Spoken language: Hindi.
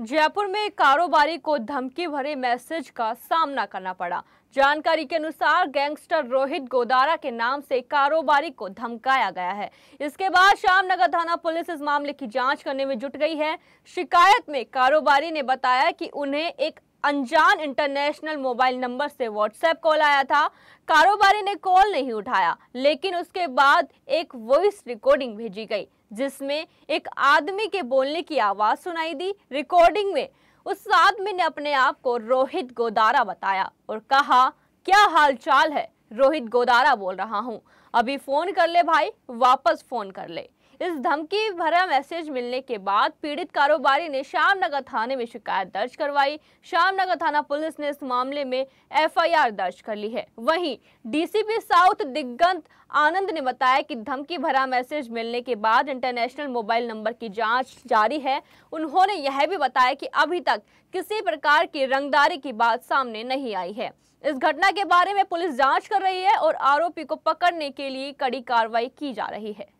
जयपुर में कारोबारी को धमकी भरे मैसेज का सामना करना पड़ा जानकारी के अनुसार गैंगस्टर रोहित गोदारा के नाम से कारोबारी को धमकाया गया है इसके बाद शाम नगर थाना पुलिस इस मामले की जांच करने में जुट गई है शिकायत में कारोबारी ने बताया कि उन्हें एक अनजान इंटरनेशनल मोबाइल नंबर से व्हाट्सएप कॉल आया था कारोबारी ने कॉल नहीं उठाया लेकिन उसके बाद एक वॉइस रिकॉर्डिंग भेजी गई जिसमें एक आदमी के बोलने की आवाज़ सुनाई दी रिकॉर्डिंग में उस आदमी ने अपने आप को रोहित गोदारा बताया और कहा क्या हालचाल है रोहित गोदारा बोल रहा हूँ अभी फ़ोन कर ले भाई वापस फ़ोन कर ले इस धमकी भरा मैसेज मिलने के बाद पीड़ित कारोबारी ने श्यामनगर थाने में शिकायत दर्ज करवाई श्यामनगर थाना पुलिस ने इस मामले में एफआईआर दर्ज कर ली है वहीं डीसीपी साउथ दिग्गंत आनंद ने बताया कि धमकी भरा मैसेज मिलने के बाद इंटरनेशनल मोबाइल नंबर की जांच जारी है उन्होंने यह भी बताया की अभी तक किसी प्रकार की रंगदारी की बात सामने नहीं आई है इस घटना के बारे में पुलिस जांच कर रही है और आरोपी को पकड़ने के लिए कड़ी कार्रवाई की जा रही है